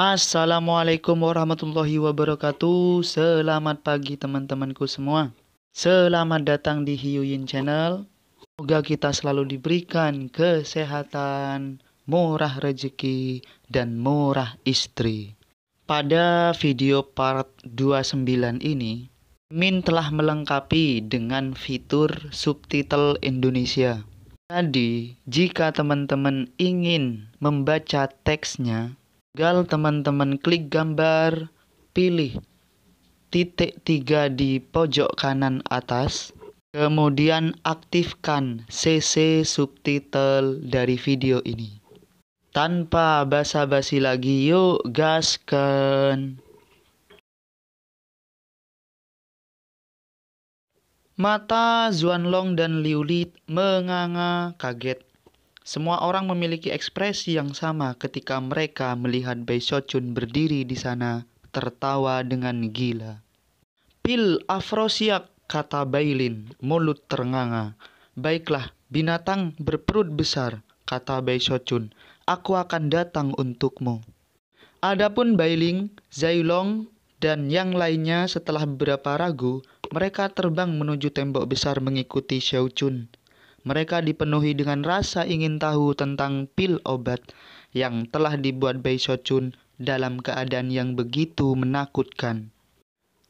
Assalamualaikum warahmatullahi wabarakatuh Selamat pagi teman-temanku semua Selamat datang di Hiuyin Channel Semoga kita selalu diberikan kesehatan, murah rezeki, dan murah istri Pada video part 29 ini Min telah melengkapi dengan fitur subtitle Indonesia Jadi, jika teman-teman ingin membaca teksnya, Gal teman-teman klik gambar, pilih titik tiga di pojok kanan atas, kemudian aktifkan CC subtitle dari video ini. Tanpa basa-basi lagi, yuk gaskan. Mata Zuanlong dan Liulit menganga kaget semua orang memiliki ekspresi yang sama ketika mereka melihat Bai Shochun berdiri di sana, tertawa dengan gila. Pil afrosiak, kata Bailin, mulut ternganga. Baiklah, binatang berperut besar, kata Bai Shochun. Aku akan datang untukmu. Adapun Zai Long dan yang lainnya setelah beberapa ragu, mereka terbang menuju tembok besar mengikuti Xiao Chun. Mereka dipenuhi dengan rasa ingin tahu tentang pil obat yang telah dibuat Bei Shochun dalam keadaan yang begitu menakutkan.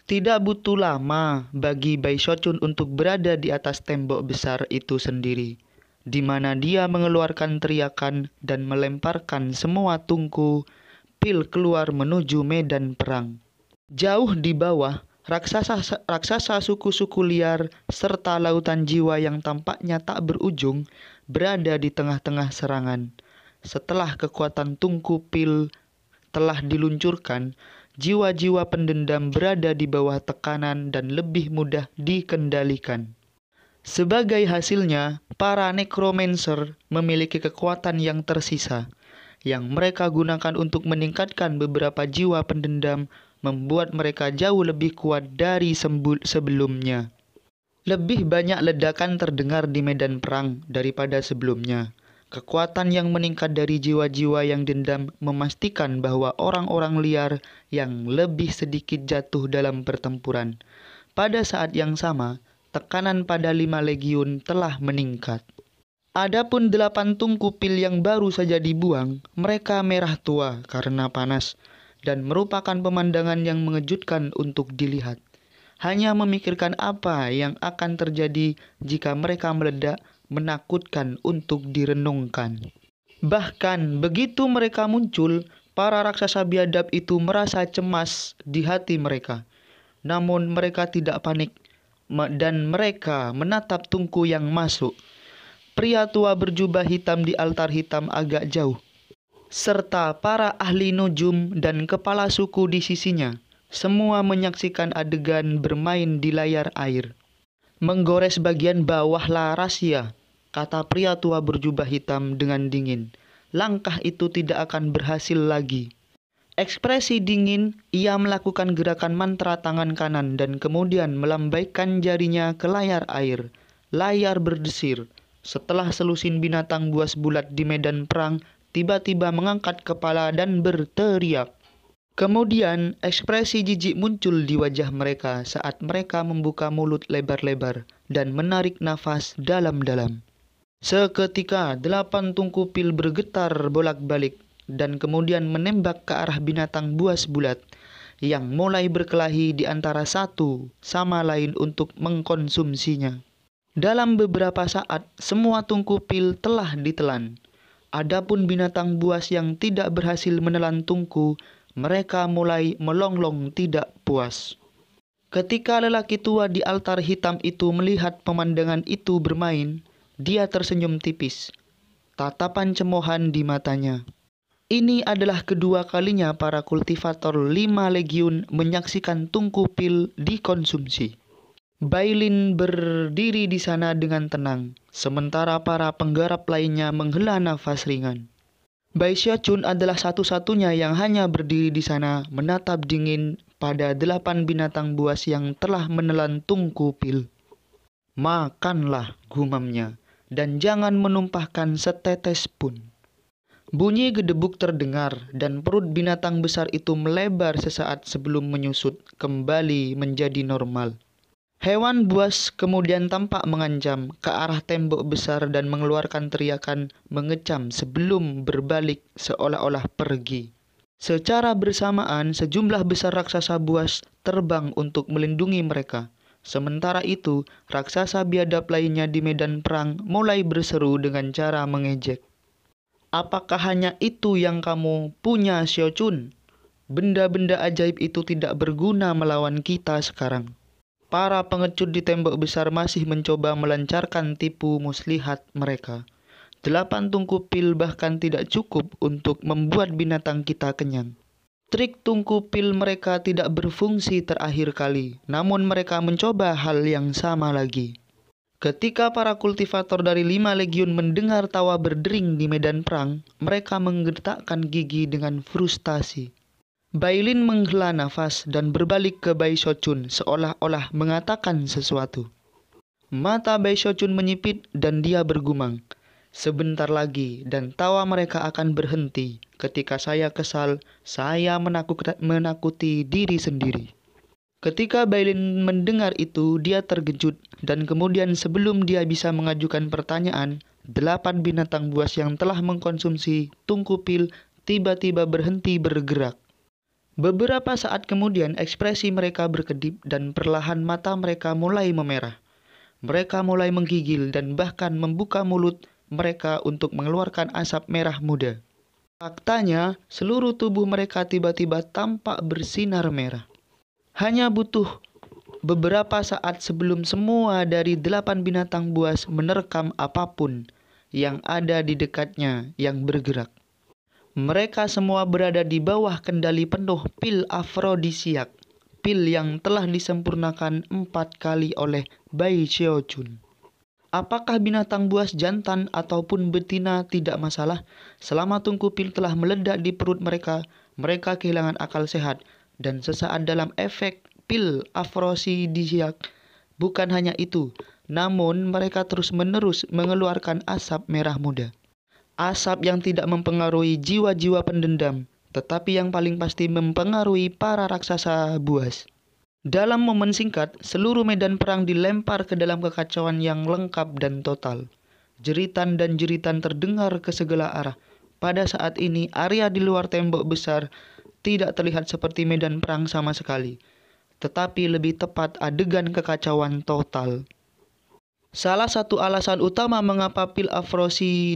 Tidak butuh lama bagi Bei Shochun untuk berada di atas tembok besar itu sendiri, di mana dia mengeluarkan teriakan dan melemparkan semua tungku pil keluar menuju medan perang. Jauh di bawah, raksasa, raksasa suku-suku liar, serta lautan jiwa yang tampaknya tak berujung berada di tengah-tengah serangan. Setelah kekuatan tungku pil telah diluncurkan, jiwa-jiwa pendendam berada di bawah tekanan dan lebih mudah dikendalikan. Sebagai hasilnya, para necromancer memiliki kekuatan yang tersisa, yang mereka gunakan untuk meningkatkan beberapa jiwa pendendam membuat mereka jauh lebih kuat dari sebelumnya. Lebih banyak ledakan terdengar di medan perang daripada sebelumnya. Kekuatan yang meningkat dari jiwa-jiwa yang dendam memastikan bahwa orang-orang liar yang lebih sedikit jatuh dalam pertempuran. Pada saat yang sama, tekanan pada lima legiun telah meningkat. Adapun delapan tungku pil yang baru saja dibuang, mereka merah tua karena panas dan merupakan pemandangan yang mengejutkan untuk dilihat. Hanya memikirkan apa yang akan terjadi jika mereka meledak menakutkan untuk direnungkan. Bahkan begitu mereka muncul, para raksasa biadab itu merasa cemas di hati mereka. Namun mereka tidak panik dan mereka menatap tungku yang masuk pria tua berjubah hitam di altar hitam agak jauh, serta para ahli nujum dan kepala suku di sisinya, semua menyaksikan adegan bermain di layar air. Menggores bagian bawah larasia, kata pria tua berjubah hitam dengan dingin. Langkah itu tidak akan berhasil lagi. Ekspresi dingin, ia melakukan gerakan mantra tangan kanan dan kemudian melambaikan jarinya ke layar air. Layar berdesir setelah selusin binatang buas bulat di medan perang, tiba-tiba mengangkat kepala dan berteriak. Kemudian, ekspresi jijik muncul di wajah mereka saat mereka membuka mulut lebar-lebar dan menarik nafas dalam-dalam. Seketika, delapan tungku pil bergetar bolak-balik dan kemudian menembak ke arah binatang buas bulat yang mulai berkelahi di antara satu sama lain untuk mengkonsumsinya. Dalam beberapa saat, semua tungku pil telah ditelan. Adapun binatang buas yang tidak berhasil menelan tungku, mereka mulai melonglong tidak puas. Ketika lelaki tua di altar hitam itu melihat pemandangan itu bermain, dia tersenyum tipis. Tatapan cemohan di matanya. Ini adalah kedua kalinya para kultivator lima legiun menyaksikan tungku pil dikonsumsi. Bailin berdiri di sana dengan tenang, sementara para penggarap lainnya menghela nafas ringan. Bai Chun adalah satu-satunya yang hanya berdiri di sana menatap dingin pada delapan binatang buas yang telah menelan tungku pil. Makanlah, gumamnya, dan jangan menumpahkan setetes pun. Bunyi gedebuk terdengar dan perut binatang besar itu melebar sesaat sebelum menyusut kembali menjadi normal. Hewan buas kemudian tampak mengancam ke arah tembok besar dan mengeluarkan teriakan mengecam sebelum berbalik seolah-olah pergi. Secara bersamaan, sejumlah besar raksasa buas terbang untuk melindungi mereka. Sementara itu, raksasa biadab lainnya di medan perang mulai berseru dengan cara mengejek. Apakah hanya itu yang kamu punya, Xiao Chun? Benda-benda ajaib itu tidak berguna melawan kita sekarang para pengecut di tembok besar masih mencoba melancarkan tipu muslihat mereka. Delapan tungku pil bahkan tidak cukup untuk membuat binatang kita kenyang. Trik tungku pil mereka tidak berfungsi terakhir kali, namun mereka mencoba hal yang sama lagi. Ketika para kultivator dari lima legiun mendengar tawa berdering di medan perang, mereka menggertakkan gigi dengan frustasi. Bailin menghela nafas dan berbalik ke Bai Shochun seolah-olah mengatakan sesuatu. Mata Bai Shochun menyipit dan dia bergumang. Sebentar lagi dan tawa mereka akan berhenti. Ketika saya kesal, saya menakut menakuti diri sendiri. Ketika Bailin mendengar itu, dia terkejut dan kemudian sebelum dia bisa mengajukan pertanyaan, delapan binatang buas yang telah mengkonsumsi tungku pil tiba-tiba berhenti bergerak. Beberapa saat kemudian ekspresi mereka berkedip dan perlahan mata mereka mulai memerah. Mereka mulai menggigil dan bahkan membuka mulut mereka untuk mengeluarkan asap merah muda. Faktanya, seluruh tubuh mereka tiba-tiba tampak bersinar merah. Hanya butuh beberapa saat sebelum semua dari delapan binatang buas menerkam apapun yang ada di dekatnya yang bergerak. Mereka semua berada di bawah kendali penuh pil afrodisiak, pil yang telah disempurnakan empat kali oleh Bai Chun. Apakah binatang buas jantan ataupun betina tidak masalah? Selama tungku pil telah meledak di perut mereka, mereka kehilangan akal sehat dan sesaat dalam efek pil afrodisiak. Bukan hanya itu, namun mereka terus-menerus mengeluarkan asap merah muda asap yang tidak mempengaruhi jiwa-jiwa pendendam, tetapi yang paling pasti mempengaruhi para raksasa buas. Dalam momen singkat, seluruh medan perang dilempar ke dalam kekacauan yang lengkap dan total. Jeritan dan jeritan terdengar ke segala arah. Pada saat ini, area di luar tembok besar tidak terlihat seperti medan perang sama sekali, tetapi lebih tepat adegan kekacauan total. Salah satu alasan utama mengapa pil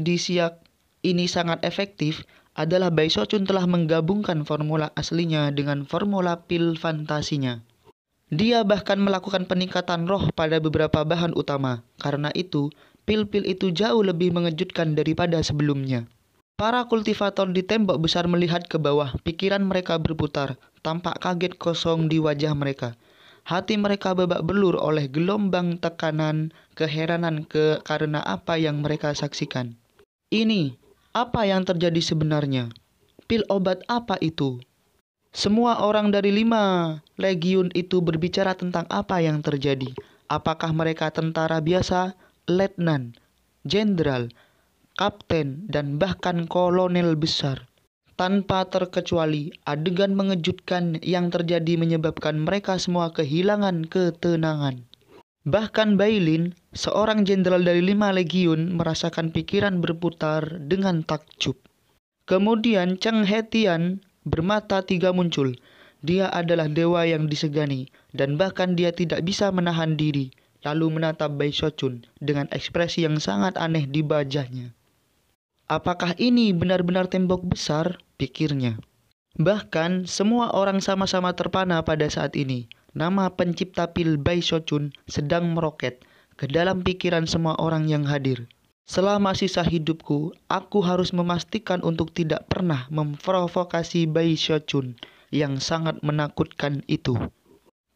disiak ini sangat efektif adalah Bai Sochun telah menggabungkan formula aslinya dengan formula pil fantasinya. Dia bahkan melakukan peningkatan roh pada beberapa bahan utama. Karena itu, pil-pil itu jauh lebih mengejutkan daripada sebelumnya. Para kultivator di tembok besar melihat ke bawah, pikiran mereka berputar, tampak kaget kosong di wajah mereka. Hati mereka babak belur oleh gelombang tekanan, keheranan ke karena apa yang mereka saksikan. Ini apa yang terjadi sebenarnya? Pil obat apa itu? Semua orang dari lima legiun itu berbicara tentang apa yang terjadi. Apakah mereka tentara biasa, letnan, jenderal, kapten, dan bahkan kolonel besar. Tanpa terkecuali, adegan mengejutkan yang terjadi menyebabkan mereka semua kehilangan ketenangan. Bahkan Bailin, seorang jenderal dari lima legiun, merasakan pikiran berputar dengan takjub. Kemudian Cheng Hetian bermata tiga muncul. Dia adalah dewa yang disegani, dan bahkan dia tidak bisa menahan diri, lalu menatap Bai Shochun dengan ekspresi yang sangat aneh di wajahnya. Apakah ini benar-benar tembok besar? pikirnya. Bahkan semua orang sama-sama terpana pada saat ini, Nama pencipta pil Bai Shochun sedang meroket ke dalam pikiran semua orang yang hadir. Selama sisa hidupku, aku harus memastikan untuk tidak pernah memprovokasi Bai Shochun yang sangat menakutkan itu.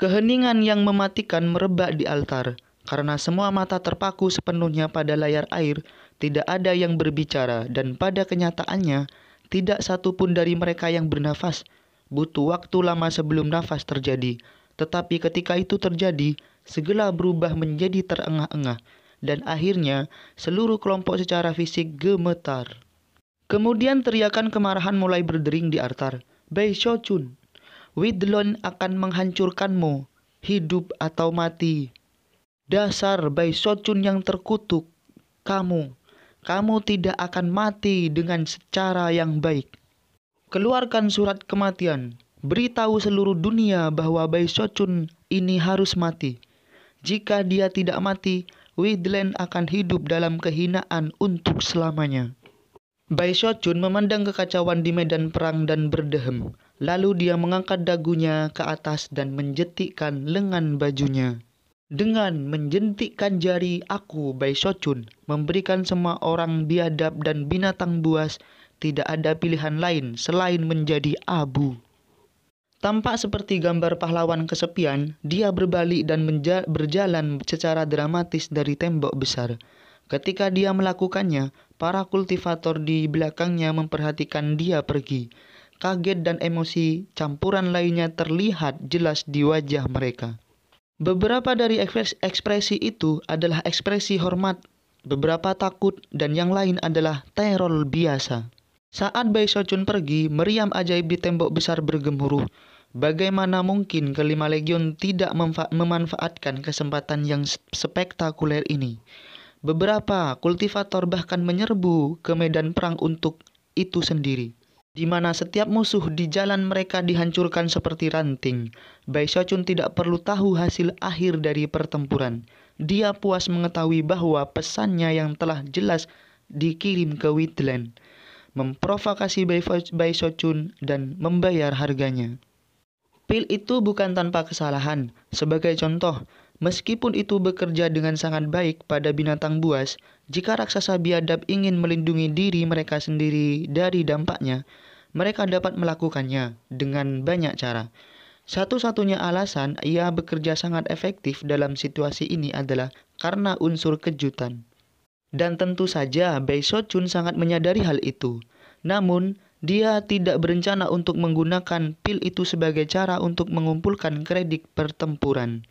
Keheningan yang mematikan merebak di altar, karena semua mata terpaku sepenuhnya pada layar air, tidak ada yang berbicara, dan pada kenyataannya, tidak satupun dari mereka yang bernafas. Butuh waktu lama sebelum nafas terjadi, tetapi ketika itu terjadi, segala berubah menjadi terengah-engah dan akhirnya seluruh kelompok secara fisik gemetar. Kemudian teriakan kemarahan mulai berdering di altar. Bei Shochun, Widlon akan menghancurkanmu, hidup atau mati. Dasar Bei Shochun yang terkutuk, kamu, kamu tidak akan mati dengan secara yang baik. Keluarkan surat kematian, Beritahu seluruh dunia bahwa Shochun ini harus mati. Jika dia tidak mati, Widland akan hidup dalam kehinaan untuk selamanya. Shochun memandang kekacauan di medan perang dan berdehem. Lalu dia mengangkat dagunya ke atas dan menjentikkan lengan bajunya. Dengan menjentikkan jari, aku, Shochun, memberikan semua orang biadab dan binatang buas tidak ada pilihan lain selain menjadi abu. Tampak seperti gambar pahlawan kesepian, dia berbalik dan berjalan secara dramatis dari tembok besar. Ketika dia melakukannya, para kultivator di belakangnya memperhatikan dia pergi. Kaget dan emosi campuran lainnya terlihat jelas di wajah mereka. Beberapa dari ekspresi itu adalah ekspresi hormat, beberapa takut, dan yang lain adalah teror biasa. Saat Bai Sojun pergi, meriam ajaib di tembok besar bergemuruh. Bagaimana mungkin kelima legion tidak memanfaatkan kesempatan yang spektakuler ini? Beberapa kultivator bahkan menyerbu ke medan perang untuk itu sendiri di mana setiap musuh di jalan mereka dihancurkan seperti ranting. Bai Shoujun tidak perlu tahu hasil akhir dari pertempuran. Dia puas mengetahui bahwa pesannya yang telah jelas dikirim ke Witland memprovokasi Bai Sochun, dan membayar harganya. Pil itu bukan tanpa kesalahan. Sebagai contoh, meskipun itu bekerja dengan sangat baik pada binatang buas, jika raksasa biadab ingin melindungi diri mereka sendiri dari dampaknya, mereka dapat melakukannya dengan banyak cara. Satu-satunya alasan ia bekerja sangat efektif dalam situasi ini adalah karena unsur kejutan. Dan tentu saja Bei Chun sangat menyadari hal itu. Namun, dia tidak berencana untuk menggunakan pil itu sebagai cara untuk mengumpulkan kredit pertempuran.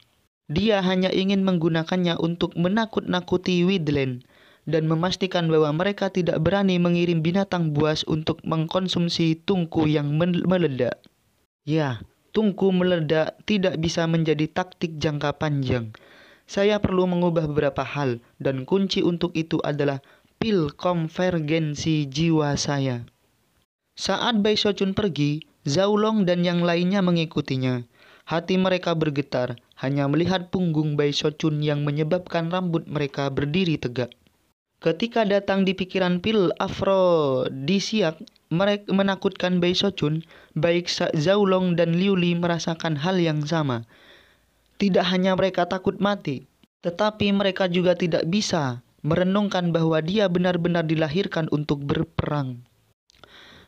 Dia hanya ingin menggunakannya untuk menakut-nakuti Widland dan memastikan bahwa mereka tidak berani mengirim binatang buas untuk mengkonsumsi tungku yang meledak. Ya, tungku meledak tidak bisa menjadi taktik jangka panjang saya perlu mengubah beberapa hal dan kunci untuk itu adalah pil konvergensi jiwa saya. Saat Bai Sochun pergi, Zhao Long dan yang lainnya mengikutinya. Hati mereka bergetar hanya melihat punggung Bai Sochun yang menyebabkan rambut mereka berdiri tegak. Ketika datang di pikiran pil Afro afrodisiak mereka menakutkan Bai Sochun, baik Zhao Long dan Liu Li merasakan hal yang sama. Tidak hanya mereka takut mati, tetapi mereka juga tidak bisa merenungkan bahwa dia benar-benar dilahirkan untuk berperang.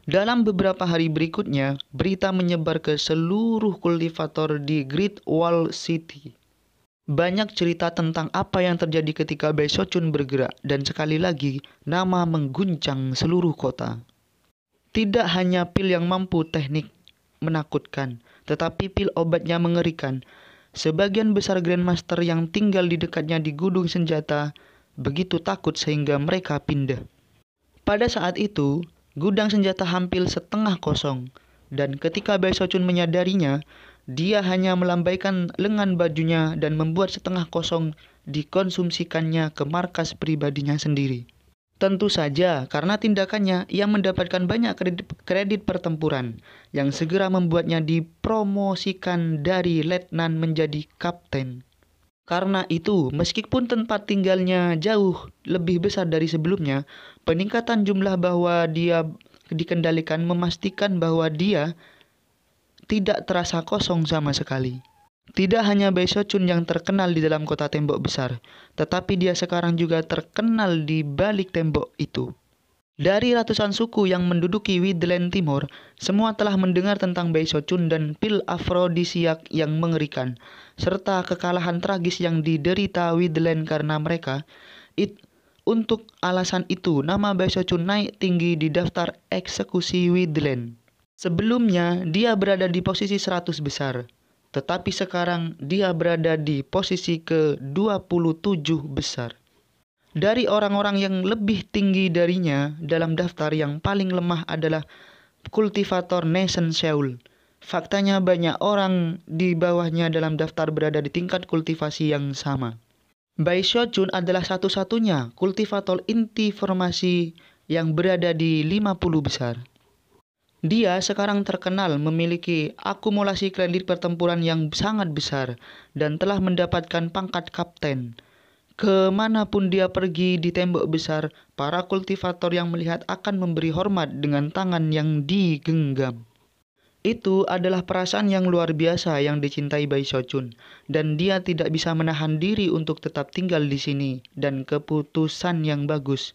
Dalam beberapa hari berikutnya, berita menyebar ke seluruh kultivator di Great Wall City. Banyak cerita tentang apa yang terjadi ketika Bae Sochun bergerak dan sekali lagi nama mengguncang seluruh kota. Tidak hanya pil yang mampu teknik menakutkan, tetapi pil obatnya mengerikan. Sebagian besar Grandmaster yang tinggal di dekatnya di gudung senjata begitu takut sehingga mereka pindah. Pada saat itu, gudang senjata hampir setengah kosong, dan ketika Bai Sochun menyadarinya, dia hanya melambaikan lengan bajunya dan membuat setengah kosong dikonsumsikannya ke markas pribadinya sendiri. Tentu saja, karena tindakannya ia mendapatkan banyak kredit, kredit pertempuran, yang segera membuatnya dipromosikan dari letnan menjadi kapten. Karena itu, meskipun tempat tinggalnya jauh lebih besar dari sebelumnya, peningkatan jumlah bahwa dia dikendalikan memastikan bahwa dia tidak terasa kosong sama sekali. Tidak hanya Beso Chun yang terkenal di dalam kota tembok besar, tetapi dia sekarang juga terkenal di balik tembok itu. Dari ratusan suku yang menduduki Widland Timur, semua telah mendengar tentang Beisocun dan pil afrodisiak yang mengerikan, serta kekalahan tragis yang diderita Widland karena mereka. It, untuk alasan itu, nama Beisocun naik tinggi di daftar eksekusi Widland. Sebelumnya, dia berada di posisi 100 besar, tetapi sekarang dia berada di posisi ke-27 besar dari orang-orang yang lebih tinggi darinya dalam daftar yang paling lemah adalah kultivator Nathan Seoul. Faktanya banyak orang di bawahnya dalam daftar berada di tingkat kultivasi yang sama. Bai Shojun adalah satu-satunya kultivator inti formasi yang berada di 50 besar. Dia sekarang terkenal memiliki akumulasi kredit pertempuran yang sangat besar dan telah mendapatkan pangkat kapten. Kemanapun dia pergi di tembok besar, para kultivator yang melihat akan memberi hormat dengan tangan yang digenggam. Itu adalah perasaan yang luar biasa yang dicintai Bai Shochun, dan dia tidak bisa menahan diri untuk tetap tinggal di sini, dan keputusan yang bagus.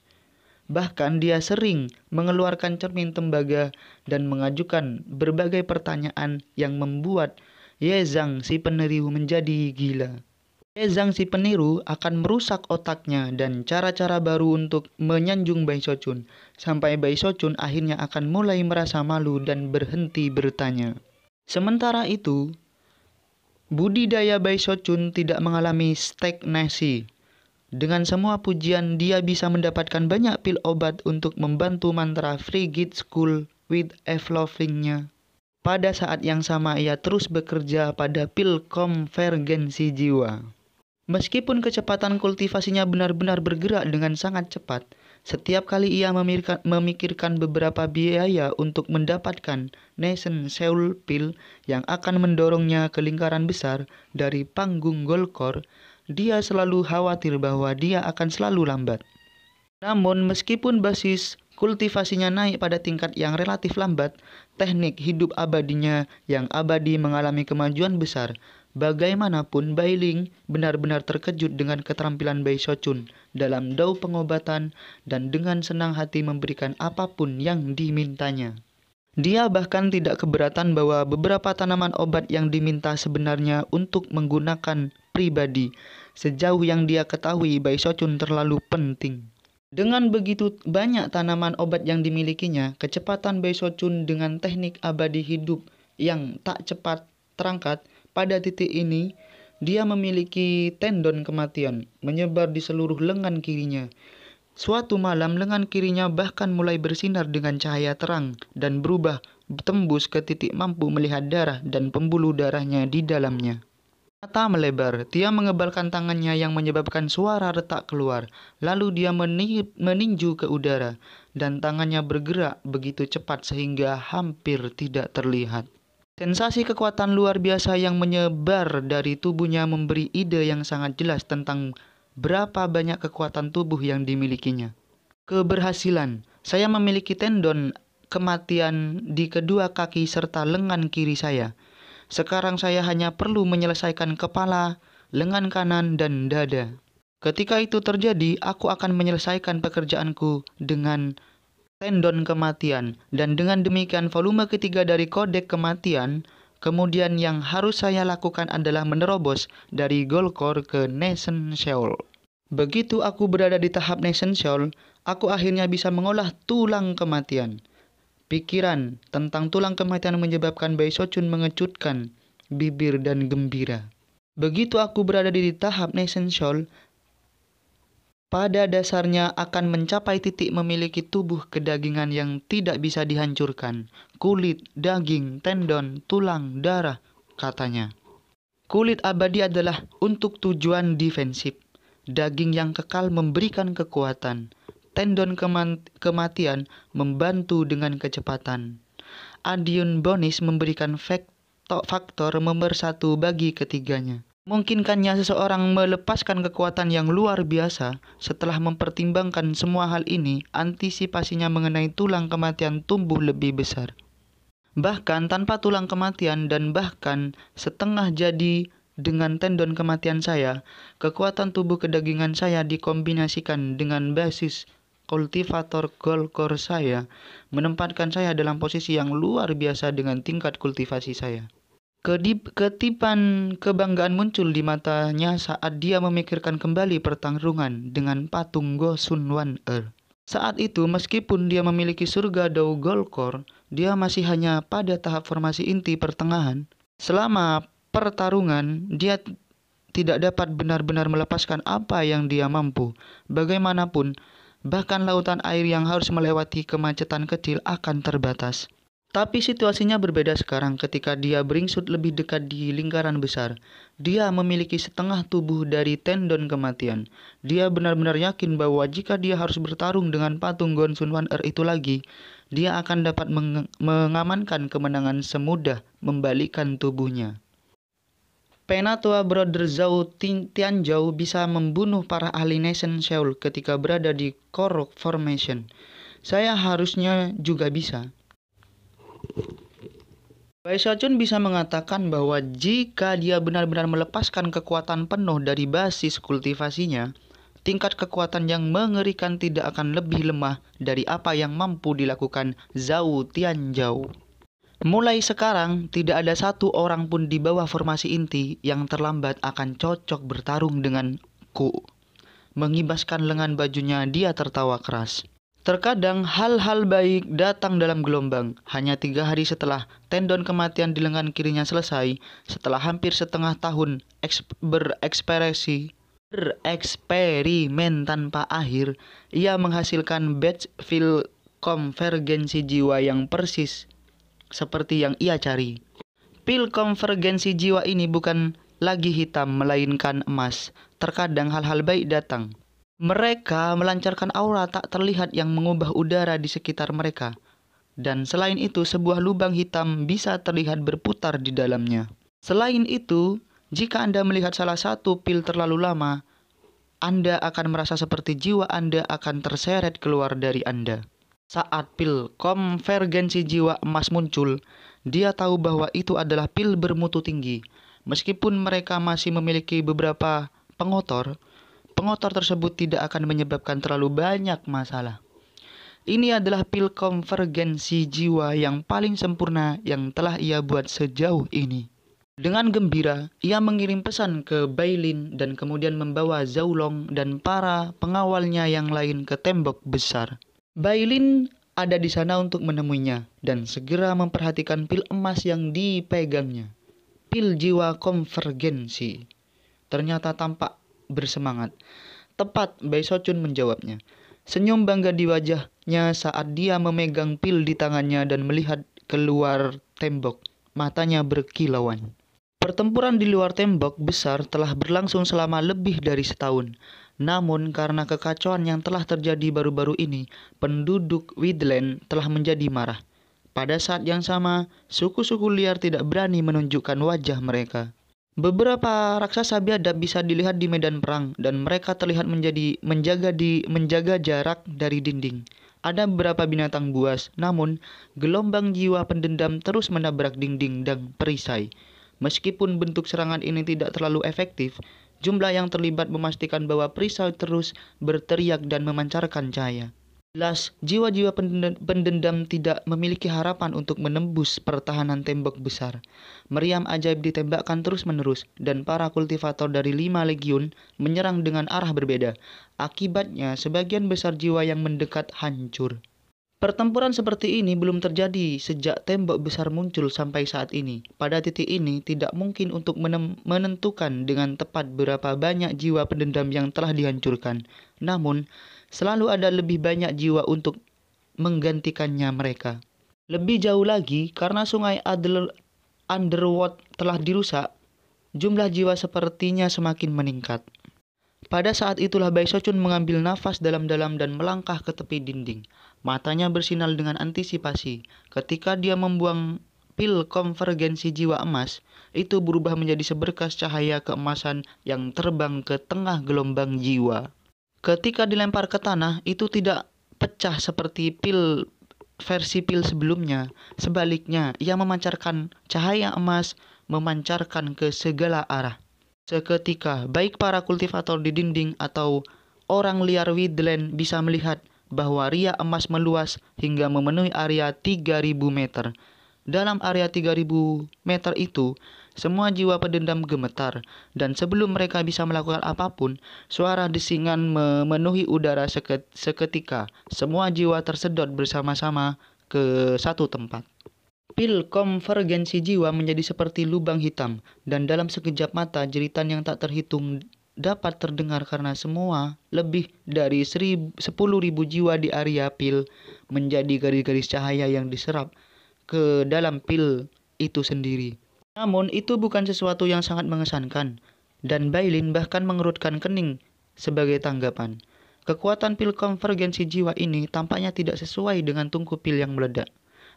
Bahkan dia sering mengeluarkan cermin tembaga dan mengajukan berbagai pertanyaan yang membuat Ye Zhang si peneriu menjadi gila. Ezang si peniru akan merusak otaknya dan cara-cara baru untuk menyanjung Bai Chun sampai Bai Chun akhirnya akan mulai merasa malu dan berhenti bertanya. Sementara itu, budidaya Bai Chun tidak mengalami stagnasi. Dengan semua pujian, dia bisa mendapatkan banyak pil obat untuk membantu mantra Free School with evolving Pada saat yang sama, ia terus bekerja pada pil konvergensi jiwa. Meskipun kecepatan kultivasinya benar-benar bergerak dengan sangat cepat, setiap kali ia memikirkan beberapa biaya untuk mendapatkan Nation Seoul Pill yang akan mendorongnya ke lingkaran besar dari panggung Golkor, dia selalu khawatir bahwa dia akan selalu lambat. Namun, meskipun basis kultivasinya naik pada tingkat yang relatif lambat, teknik hidup abadinya yang abadi mengalami kemajuan besar, Bagaimanapun, Bai Ling benar-benar terkejut dengan keterampilan Bai Shochun dalam dao pengobatan dan dengan senang hati memberikan apapun yang dimintanya. Dia bahkan tidak keberatan bahwa beberapa tanaman obat yang diminta sebenarnya untuk menggunakan pribadi. Sejauh yang dia ketahui, Bai Shochun terlalu penting. Dengan begitu banyak tanaman obat yang dimilikinya, kecepatan Bai Shochun dengan teknik abadi hidup yang tak cepat terangkat – pada titik ini, dia memiliki tendon kematian menyebar di seluruh lengan kirinya. Suatu malam lengan kirinya bahkan mulai bersinar dengan cahaya terang dan berubah tembus ke titik mampu melihat darah dan pembuluh darahnya di dalamnya. Mata melebar, dia mengebalkan tangannya yang menyebabkan suara retak keluar. Lalu dia meninju ke udara, dan tangannya bergerak begitu cepat sehingga hampir tidak terlihat. Sensasi kekuatan luar biasa yang menyebar dari tubuhnya memberi ide yang sangat jelas tentang berapa banyak kekuatan tubuh yang dimilikinya. Keberhasilan, saya memiliki tendon kematian di kedua kaki serta lengan kiri saya. Sekarang saya hanya perlu menyelesaikan kepala, lengan kanan, dan dada. Ketika itu terjadi, aku akan menyelesaikan pekerjaanku dengan tendon kematian. Dan dengan demikian volume ketiga dari kodek kematian, kemudian yang harus saya lakukan adalah menerobos dari Golkor ke Nation Seoul. Begitu aku berada di tahap Nation Seoul, aku akhirnya bisa mengolah tulang kematian. Pikiran tentang tulang kematian menyebabkan Bae Sochun mengecutkan bibir dan gembira. Begitu aku berada di tahap Nation Seoul, pada dasarnya akan mencapai titik memiliki tubuh kedagingan yang tidak bisa dihancurkan, kulit, daging, tendon, tulang, darah, katanya. Kulit abadi adalah untuk tujuan defensif. Daging yang kekal memberikan kekuatan. Tendon kematian membantu dengan kecepatan. Adion bonis memberikan faktor, faktor memersatu bagi ketiganya. Mungkinkannya seseorang melepaskan kekuatan yang luar biasa setelah mempertimbangkan semua hal ini, antisipasinya mengenai tulang kematian tumbuh lebih besar. Bahkan tanpa tulang kematian dan bahkan setengah jadi dengan tendon kematian saya, kekuatan tubuh kedagingan saya dikombinasikan dengan basis kultivator golkor saya menempatkan saya dalam posisi yang luar biasa dengan tingkat kultivasi saya ketipan kebanggaan muncul di matanya saat dia memikirkan kembali pertarungan dengan patung Go Sun Wan Er. Saat itu, meskipun dia memiliki surga Dao Golkor, dia masih hanya pada tahap formasi inti pertengahan. Selama pertarungan, dia tidak dapat benar-benar melepaskan apa yang dia mampu. Bagaimanapun, bahkan lautan air yang harus melewati kemacetan kecil akan terbatas. Tapi situasinya berbeda sekarang ketika dia beringsut lebih dekat di lingkaran besar. Dia memiliki setengah tubuh dari tendon kematian. Dia benar-benar yakin bahwa jika dia harus bertarung dengan patung Gonsun Wan Er itu lagi, dia akan dapat meng mengamankan kemenangan semudah membalikan tubuhnya. Penatua Brother Zhao Tianzhou bisa membunuh para ahli Nation Seoul ketika berada di Korok Formation. Saya harusnya juga bisa. Baisacun bisa mengatakan bahwa jika dia benar-benar melepaskan kekuatan penuh dari basis kultivasinya, tingkat kekuatan yang mengerikan tidak akan lebih lemah dari apa yang mampu dilakukan Zhao Tianzhao. Mulai sekarang, tidak ada satu orang pun di bawah formasi inti yang terlambat akan cocok bertarung dengan ku. Mengibaskan lengan bajunya, dia tertawa keras. Terkadang hal-hal baik datang dalam gelombang. Hanya tiga hari setelah tendon kematian di lengan kirinya selesai, setelah hampir setengah tahun bereksperimen tanpa akhir, ia menghasilkan batch fill konvergensi jiwa yang persis seperti yang ia cari. Pil konvergensi jiwa ini bukan lagi hitam melainkan emas. Terkadang hal-hal baik datang. Mereka melancarkan aura tak terlihat yang mengubah udara di sekitar mereka, dan selain itu, sebuah lubang hitam bisa terlihat berputar di dalamnya. Selain itu, jika Anda melihat salah satu pil terlalu lama, Anda akan merasa seperti jiwa Anda akan terseret keluar dari Anda. Saat pil konvergensi jiwa emas muncul, dia tahu bahwa itu adalah pil bermutu tinggi. Meskipun mereka masih memiliki beberapa pengotor, pengotor tersebut tidak akan menyebabkan terlalu banyak masalah. Ini adalah pil konvergensi jiwa yang paling sempurna yang telah ia buat sejauh ini. Dengan gembira, ia mengirim pesan ke Bailin dan kemudian membawa Zaulong dan para pengawalnya yang lain ke tembok besar. Bailin ada di sana untuk menemuinya dan segera memperhatikan pil emas yang dipegangnya. Pil jiwa konvergensi ternyata tampak bersemangat. Tepat, Bai Sochun menjawabnya. Senyum bangga di wajahnya saat dia memegang pil di tangannya dan melihat keluar tembok. Matanya berkilauan. Pertempuran di luar tembok besar telah berlangsung selama lebih dari setahun. Namun karena kekacauan yang telah terjadi baru-baru ini, penduduk Widland telah menjadi marah. Pada saat yang sama, suku-suku liar tidak berani menunjukkan wajah mereka. Beberapa raksasa biadab bisa dilihat di medan perang dan mereka terlihat menjadi menjaga di menjaga jarak dari dinding. Ada beberapa binatang buas, namun gelombang jiwa pendendam terus menabrak dinding dan perisai. Meskipun bentuk serangan ini tidak terlalu efektif, jumlah yang terlibat memastikan bahwa perisai terus berteriak dan memancarkan cahaya. Jelas jiwa-jiwa pendendam tidak memiliki harapan untuk menembus pertahanan tembok besar. Meriam ajaib ditembakkan terus-menerus dan para kultivator dari lima legiun menyerang dengan arah berbeda. Akibatnya, sebagian besar jiwa yang mendekat hancur. Pertempuran seperti ini belum terjadi sejak tembok besar muncul sampai saat ini. Pada titik ini tidak mungkin untuk menentukan dengan tepat berapa banyak jiwa pendendam yang telah dihancurkan. Namun, Selalu ada lebih banyak jiwa untuk menggantikannya mereka. Lebih jauh lagi, karena sungai Adler Underwood telah dirusak, jumlah jiwa sepertinya semakin meningkat. Pada saat itulah Bai Sochun mengambil nafas dalam-dalam dan melangkah ke tepi dinding. Matanya bersinar dengan antisipasi. Ketika dia membuang pil konvergensi jiwa emas, itu berubah menjadi seberkas cahaya keemasan yang terbang ke tengah gelombang jiwa ketika dilempar ke tanah itu tidak pecah seperti pil versi pil sebelumnya. Sebaliknya, ia memancarkan cahaya emas memancarkan ke segala arah. Seketika, baik para kultivator di dinding atau orang liar Widland bisa melihat bahwa ria emas meluas hingga memenuhi area 3000 meter. Dalam area 3000 meter itu, semua jiwa pedendam gemetar, dan sebelum mereka bisa melakukan apapun, suara desingan memenuhi udara seketika. Semua jiwa tersedot bersama-sama ke satu tempat. Pil konvergensi jiwa menjadi seperti lubang hitam, dan dalam sekejap mata jeritan yang tak terhitung dapat terdengar karena semua lebih dari 10.000 jiwa di area pil menjadi garis-garis cahaya yang diserap ke dalam pil itu sendiri. Namun itu bukan sesuatu yang sangat mengesankan, dan Bailin bahkan mengerutkan kening sebagai tanggapan. Kekuatan pil konvergensi jiwa ini tampaknya tidak sesuai dengan tungku pil yang meledak.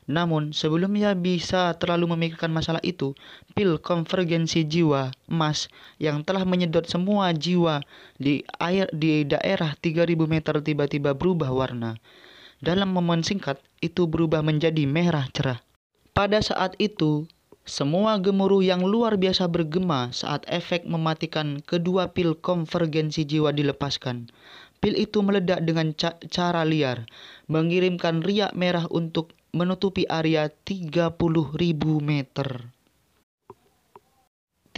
Namun, sebelum ia bisa terlalu memikirkan masalah itu, pil konvergensi jiwa emas yang telah menyedot semua jiwa di air di daerah 3000 meter tiba-tiba berubah warna. Dalam momen singkat, itu berubah menjadi merah cerah. Pada saat itu, semua gemuruh yang luar biasa bergema saat efek mematikan kedua pil konvergensi jiwa dilepaskan. Pil itu meledak dengan ca cara liar, mengirimkan riak merah untuk menutupi area 30.000 meter.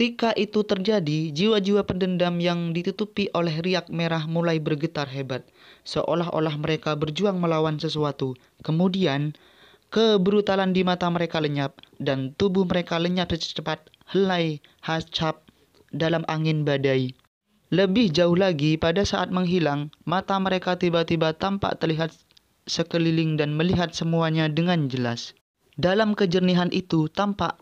Ketika itu terjadi, jiwa-jiwa pendendam yang ditutupi oleh riak merah mulai bergetar hebat, seolah-olah mereka berjuang melawan sesuatu. Kemudian, Kebrutalan di mata mereka lenyap dan tubuh mereka lenyap secepat helai hacap dalam angin badai. Lebih jauh lagi, pada saat menghilang, mata mereka tiba-tiba tampak terlihat sekeliling dan melihat semuanya dengan jelas. Dalam kejernihan itu tampak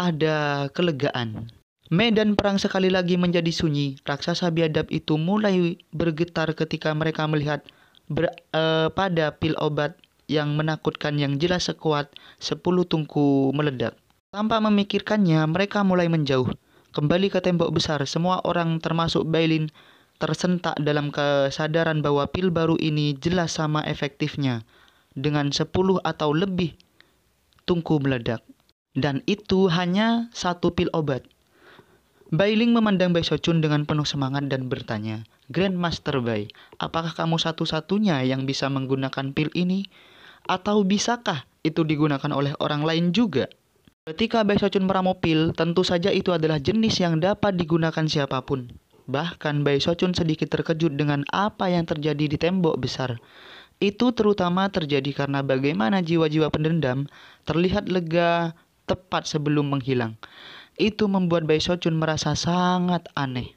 ada kelegaan. Medan perang sekali lagi menjadi sunyi. Raksasa biadab itu mulai bergetar ketika mereka melihat ber, uh, pada pil obat yang menakutkan yang jelas sekuat sepuluh tungku meledak. Tanpa memikirkannya, mereka mulai menjauh. Kembali ke tembok besar, semua orang termasuk Bailin tersentak dalam kesadaran bahwa pil baru ini jelas sama efektifnya dengan sepuluh atau lebih tungku meledak. Dan itu hanya satu pil obat. Bailing memandang Bai Sochun dengan penuh semangat dan bertanya, Grandmaster Bai, apakah kamu satu-satunya yang bisa menggunakan pil ini? atau bisakah itu digunakan oleh orang lain juga? Ketika Baisocun meramopil, tentu saja itu adalah jenis yang dapat digunakan siapapun. Bahkan Baisocun sedikit terkejut dengan apa yang terjadi di tembok besar. Itu terutama terjadi karena bagaimana jiwa-jiwa pendendam terlihat lega tepat sebelum menghilang. Itu membuat Baisocun merasa sangat aneh.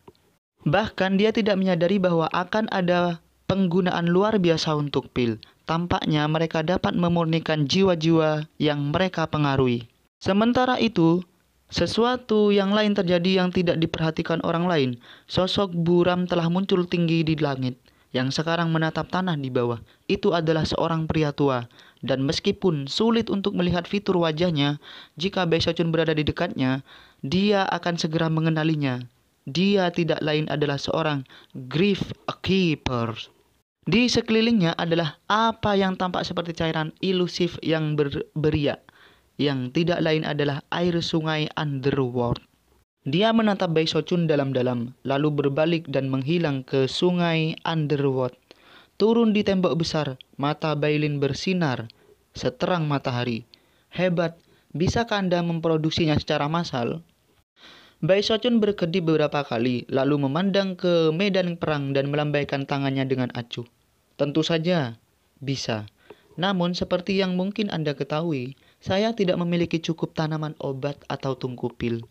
Bahkan dia tidak menyadari bahwa akan ada penggunaan luar biasa untuk pil tampaknya mereka dapat memurnikan jiwa-jiwa yang mereka pengaruhi. Sementara itu, sesuatu yang lain terjadi yang tidak diperhatikan orang lain. Sosok buram telah muncul tinggi di langit, yang sekarang menatap tanah di bawah. Itu adalah seorang pria tua, dan meskipun sulit untuk melihat fitur wajahnya, jika Baisocun berada di dekatnya, dia akan segera mengenalinya. Dia tidak lain adalah seorang Grief Keeper. Di sekelilingnya adalah apa yang tampak seperti cairan ilusif yang beria yang tidak lain adalah air sungai Underworld. Dia menatap Bai Sochun dalam-dalam, lalu berbalik dan menghilang ke sungai Underworld. Turun di tembok besar, mata Bailin bersinar, seterang matahari. Hebat, bisakah Anda memproduksinya secara massal? Sochun berkedip beberapa kali, lalu memandang ke medan perang dan melambaikan tangannya dengan acuh. Tentu saja, bisa. Namun seperti yang mungkin Anda ketahui, saya tidak memiliki cukup tanaman obat atau tungku pil.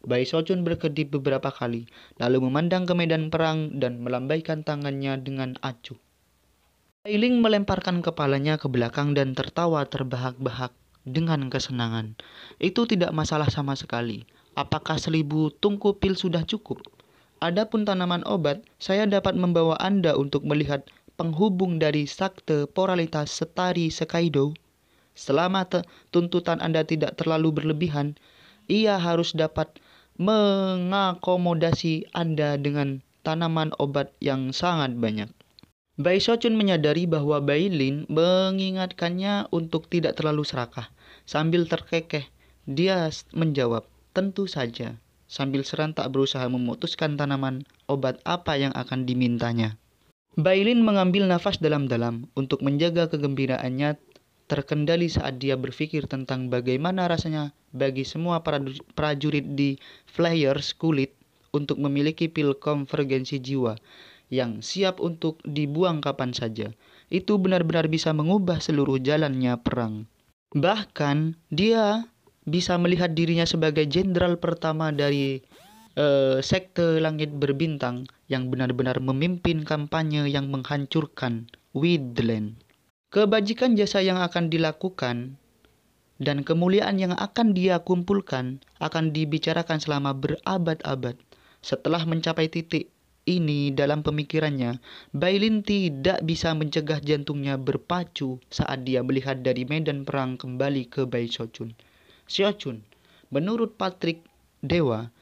Bai Sojun berkedip beberapa kali, lalu memandang ke medan perang dan melambaikan tangannya dengan acuh. Ailing melemparkan kepalanya ke belakang dan tertawa terbahak-bahak dengan kesenangan. Itu tidak masalah sama sekali. Apakah seribu tungku pil sudah cukup? Adapun tanaman obat, saya dapat membawa Anda untuk melihat penghubung dari sakte poralitas setari sekaido. Selama tuntutan Anda tidak terlalu berlebihan, ia harus dapat mengakomodasi Anda dengan tanaman obat yang sangat banyak. Bai Sochun menyadari bahwa Bai Lin mengingatkannya untuk tidak terlalu serakah. Sambil terkekeh, dia menjawab, Tentu saja, sambil serentak berusaha memutuskan tanaman obat apa yang akan dimintanya. Bailin mengambil nafas dalam-dalam untuk menjaga kegembiraannya terkendali saat dia berpikir tentang bagaimana rasanya bagi semua prajurit di Flyers kulit untuk memiliki pil konvergensi jiwa yang siap untuk dibuang kapan saja. Itu benar-benar bisa mengubah seluruh jalannya perang. Bahkan dia bisa melihat dirinya sebagai jenderal pertama dari uh, sekte langit berbintang yang benar-benar memimpin kampanye yang menghancurkan Widland. Kebajikan jasa yang akan dilakukan dan kemuliaan yang akan dia kumpulkan akan dibicarakan selama berabad-abad. Setelah mencapai titik ini dalam pemikirannya, Bailin tidak bisa mencegah jantungnya berpacu saat dia melihat dari medan perang kembali ke Bai Sochun. Siocun, Menurut Patrick Dewa,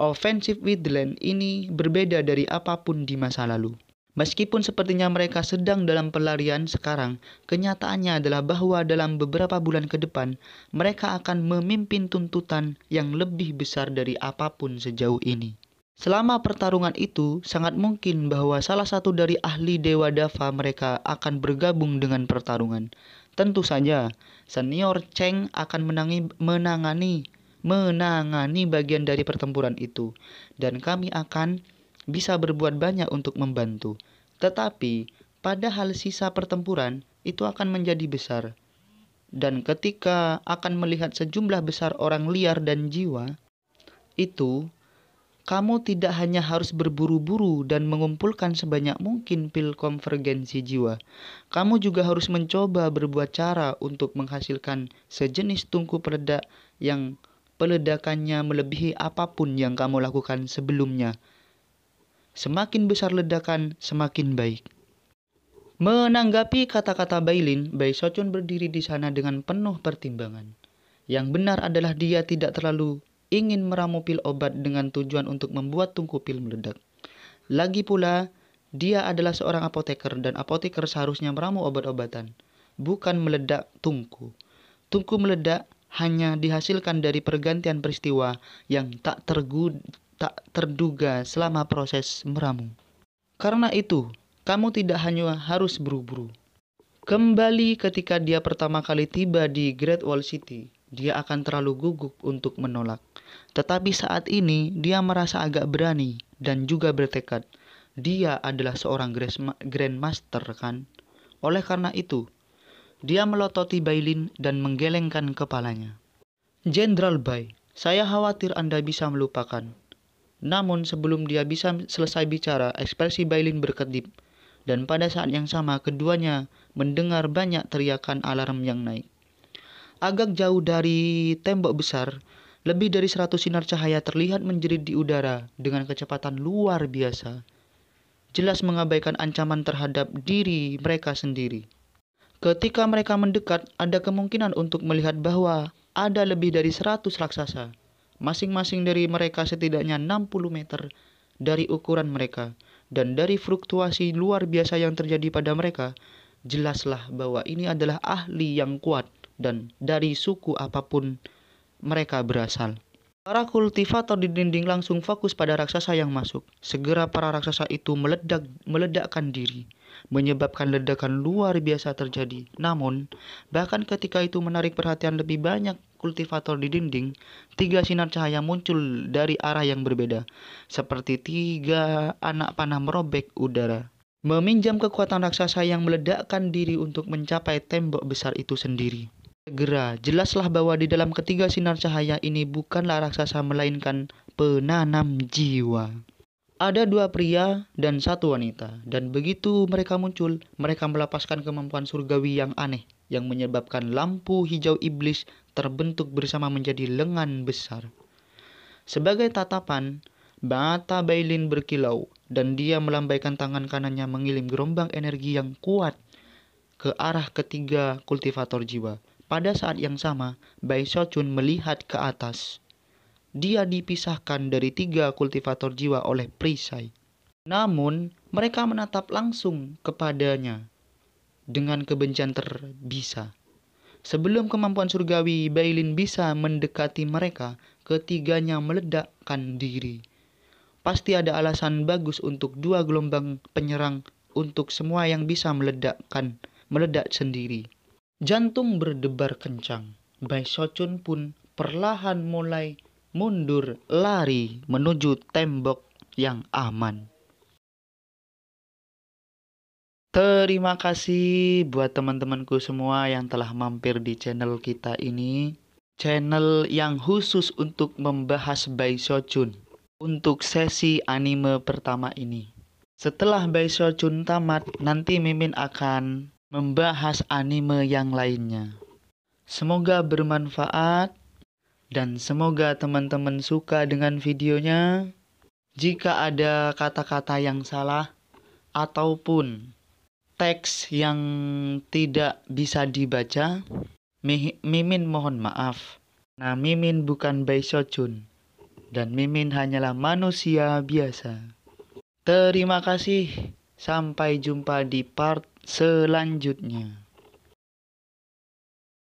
offensive Midland ini berbeda dari apapun di masa lalu. Meskipun sepertinya mereka sedang dalam pelarian sekarang, kenyataannya adalah bahwa dalam beberapa bulan ke depan, mereka akan memimpin tuntutan yang lebih besar dari apapun sejauh ini. Selama pertarungan itu, sangat mungkin bahwa salah satu dari ahli Dewa Dava mereka akan bergabung dengan pertarungan. Tentu saja, senior Cheng akan menangi, menangani menangani bagian dari pertempuran itu dan kami akan bisa berbuat banyak untuk membantu. Tetapi, padahal sisa pertempuran itu akan menjadi besar. Dan ketika akan melihat sejumlah besar orang liar dan jiwa, itu kamu tidak hanya harus berburu-buru dan mengumpulkan sebanyak mungkin pil konvergensi jiwa. Kamu juga harus mencoba berbuat cara untuk menghasilkan sejenis tungku peledak yang peledakannya melebihi apapun yang kamu lakukan sebelumnya. Semakin besar ledakan, semakin baik. Menanggapi kata-kata Bailin, Bai Sochun berdiri di sana dengan penuh pertimbangan. Yang benar adalah dia tidak terlalu ingin meramu pil obat dengan tujuan untuk membuat tungku pil meledak. Lagi pula, dia adalah seorang apoteker dan apoteker seharusnya meramu obat-obatan, bukan meledak tungku. Tungku meledak hanya dihasilkan dari pergantian peristiwa yang tak, tergu, tak terduga selama proses meramu. Karena itu, kamu tidak hanya harus buru-buru. Kembali ketika dia pertama kali tiba di Great Wall City, dia akan terlalu gugup untuk menolak. Tetapi saat ini dia merasa agak berani dan juga bertekad. Dia adalah seorang grandmaster kan? Oleh karena itu, dia melototi Bailin dan menggelengkan kepalanya. Jenderal Bai, saya khawatir Anda bisa melupakan. Namun sebelum dia bisa selesai bicara, ekspresi Bailin berkedip. Dan pada saat yang sama keduanya mendengar banyak teriakan alarm yang naik. Agak jauh dari tembok besar, lebih dari 100 sinar cahaya terlihat menjerit di udara dengan kecepatan luar biasa. Jelas mengabaikan ancaman terhadap diri mereka sendiri. Ketika mereka mendekat, ada kemungkinan untuk melihat bahwa ada lebih dari seratus raksasa. Masing-masing dari mereka setidaknya 60 meter dari ukuran mereka. Dan dari fluktuasi luar biasa yang terjadi pada mereka, jelaslah bahwa ini adalah ahli yang kuat dan dari suku apapun mereka berasal. Para kultivator di dinding langsung fokus pada raksasa yang masuk. Segera para raksasa itu meledak, meledakkan diri, menyebabkan ledakan luar biasa terjadi. Namun, bahkan ketika itu menarik perhatian lebih banyak kultivator di dinding, tiga sinar cahaya muncul dari arah yang berbeda, seperti tiga anak panah merobek udara. Meminjam kekuatan raksasa yang meledakkan diri untuk mencapai tembok besar itu sendiri. Segera, jelaslah bahwa di dalam ketiga sinar cahaya ini bukanlah raksasa melainkan penanam jiwa. Ada dua pria dan satu wanita, dan begitu mereka muncul, mereka melepaskan kemampuan surgawi yang aneh, yang menyebabkan lampu hijau iblis terbentuk bersama menjadi lengan besar. Sebagai tatapan, Bata Bailin berkilau, dan dia melambaikan tangan kanannya mengirim gerombang energi yang kuat ke arah ketiga kultivator jiwa pada saat yang sama, Bai Chun melihat ke atas. Dia dipisahkan dari tiga kultivator jiwa oleh perisai. Namun, mereka menatap langsung kepadanya dengan kebencian terbisa. Sebelum kemampuan surgawi Bailin bisa mendekati mereka, ketiganya meledakkan diri. Pasti ada alasan bagus untuk dua gelombang penyerang untuk semua yang bisa meledakkan, meledak sendiri. Jantung berdebar kencang. Bai Sochun pun perlahan mulai mundur lari menuju tembok yang aman. Terima kasih buat teman-temanku semua yang telah mampir di channel kita ini. Channel yang khusus untuk membahas Bai Sochun untuk sesi anime pertama ini. Setelah Bai Sochun tamat, nanti Mimin akan membahas anime yang lainnya. Semoga bermanfaat dan semoga teman-teman suka dengan videonya. Jika ada kata-kata yang salah ataupun teks yang tidak bisa dibaca, Mimin mohon maaf. Nah, Mimin bukan Baisojun dan Mimin hanyalah manusia biasa. Terima kasih. Sampai jumpa di part selanjutnya.